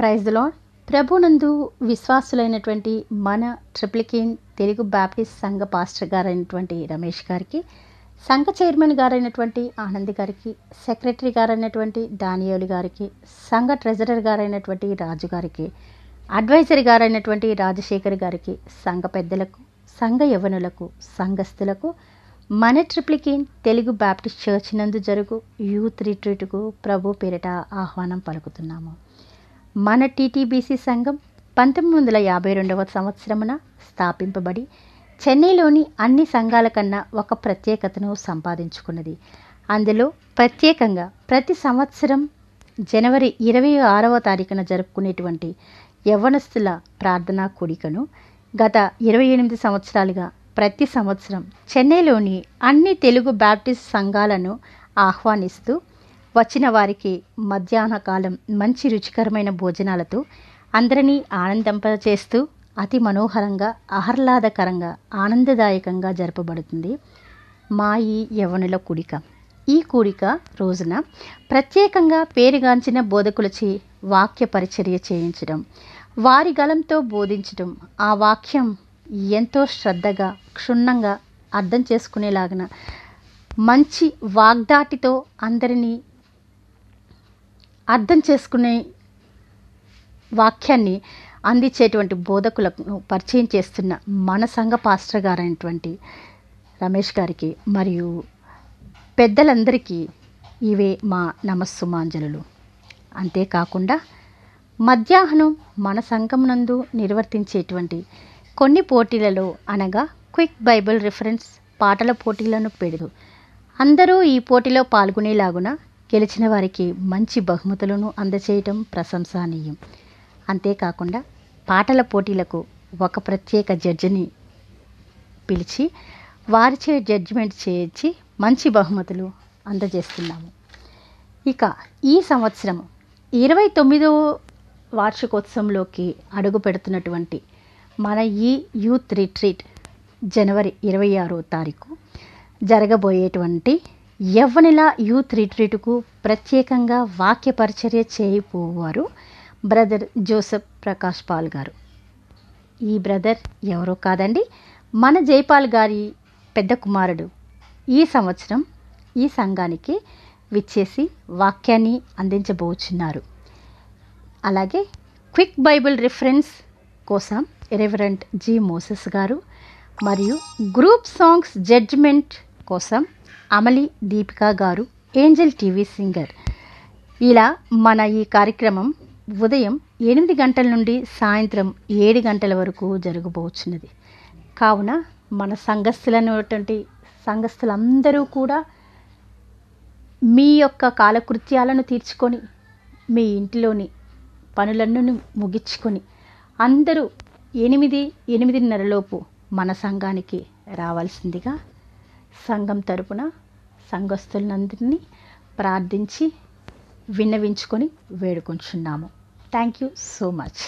praise ప్రైజ్లో ప్రభునందు విశ్వాసులైనటువంటి మన ట్రిప్లికిన్ తెలుగు బ్యాప్టిస్ట్ సంఘ పాస్టర్ గారైనటువంటి రమేష్ గారికి సంఘ చైర్మన్ గారైనటువంటి ఆనంద్ గారికి సెక్రటరీ గారైనటువంటి దానియోలు గారికి సంఘ ట్రెజరర్ గారైనటువంటి రాజు గారికి అడ్వైజర్ గారైనటువంటి రాజశేఖర్ గారికి సంఘ పెద్దలకు సంఘ యవనులకు సంఘస్థులకు మన ట్రిప్లికిన్ తెలుగు బ్యాప్టిస్ట్ చర్చ్ నందు జరుగు యూత్ రిట్రీట్కు ప్రభు పేరిట ఆహ్వానం పలుకుతున్నాము మన టీటీబీసీ సంఘం పంతొమ్మిది వందల యాభై రెండవ సంవత్సరమున స్థాపింపబడి చెన్నైలోని అన్ని సంఘాల కన్నా ఒక ప్రత్యేకతను సంపాదించుకున్నది అందులో ప్రత్యేకంగా ప్రతి సంవత్సరం జనవరి ఇరవై ఆరవ తారీఖున జరుపుకునేటువంటి యవ్వనస్తుల ప్రార్థనా కూడికను గత ఇరవై ఎనిమిది సంవత్సరాలుగా ప్రతి సంవత్సరం చెన్నైలోని అన్ని తెలుగు బ్యాప్టిస్ట్ సంఘాలను ఆహ్వానిస్తూ వచ్చిన వారికి మధ్యాహ్న కాలం మంచి రుచికరమైన భోజనాలతో అందరినీ ఆనందింపచేస్తూ అతి మనోహరంగా ఆహ్లాదకరంగా ఆనందదాయకంగా జరపబడుతుంది మా ఈ యవనుల కూడిక ఈ కూడిక రోజున ప్రత్యేకంగా పేరుగాంచిన బోధకులచే వాక్య పరిచర్య చేయించడం వారి గలంతో బోధించడం ఆ వాక్యం ఎంతో శ్రద్ధగా క్షుణ్ణంగా అర్థం చేసుకునేలాగిన మంచి వాగ్దాటితో అందరినీ అర్థం చేసుకునే వాక్యాన్ని అందించేటువంటి బోధకులను పరిచయం చేస్తున్న మన సంఘ పాస్టర్ గారైనటువంటి రమేష్ గారికి మరియు పెద్దలందరికీ ఇవే మా నమస్సుమాంజలు అంతేకాకుండా మధ్యాహ్నం మన సంఘమునందు నిర్వర్తించేటువంటి కొన్ని పోటీలలో అనగా క్విక్ బైబిల్ రిఫరెన్స్ పాటల పోటీలను పెడుదు అందరూ ఈ పోటీలో పాల్గొనేలాగున గెలిచిన వారికి మంచి బహుమతులను అందచేయటం ప్రశంసనీయం అంతేకాకుండా పాటల పోటీలకు ఒక ప్రత్యేక జడ్జిని పిలిచి వారిచే జడ్జిమెంట్ చేయించి మంచి బహుమతులు అందజేస్తున్నాము ఇక ఈ సంవత్సరం ఇరవై తొమ్మిదో వార్షికోత్సవంలోకి అడుగు పెడుతున్నటువంటి మన ఈ యూత్ రిట్రీట్ జనవరి ఇరవై ఆరో తారీఖు జరగబోయేటువంటి యవ్వనిల యూత్ రిట్రీట్కు ప్రత్యేకంగా వాక్య పరిచర్య చేయిపోవారు బ్రదర్ జోసఫ్ ప్రకాష్ పాల్ గారు ఈ బ్రదర్ ఎవరో కాదండి మన జైపాల్ గారి పెద్ద కుమారుడు ఈ సంవత్సరం ఈ సంఘానికి విచ్చేసి వాక్యాన్ని అందించబోచున్నారు అలాగే క్విక్ బైబిల్ రిఫరెన్స్ కోసం రెవరెంట్ జి మోసెస్ గారు మరియు గ్రూప్ సాంగ్స్ జడ్జిమెంట్ కోసం అమలి దీపిక గారు ఏంజల్ టీవీ సింగర్ ఇలా మన ఈ కార్యక్రమం ఉదయం ఎనిమిది గంటల నుండి సాయంత్రం ఏడు గంటల వరకు జరగబోచున్నది కావున మన సంఘస్థులనేటువంటి సంఘస్థులందరూ కూడా మీ యొక్క కాలకృత్యాలను తీర్చుకొని మీ ఇంటిలోని పనులన్నీ ముగించుకొని అందరూ ఎనిమిది ఎనిమిదిన్నరలోపు మన సంఘానికి రావాల్సిందిగా సంఘం తరపున సంఘస్థులందరినీ ప్రార్థించి విన్నవించుకొని వేడుకుంటున్నాము థ్యాంక్ యూ సో మచ్